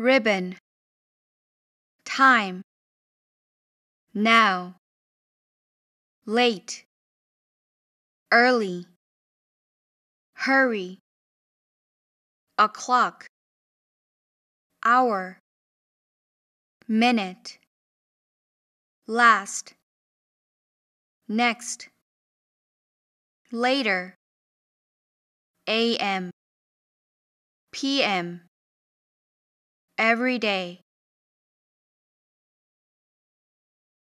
ribbon, time, now, late, early, hurry, o'clock, hour, minute, last, next, later, a.m. p.m every day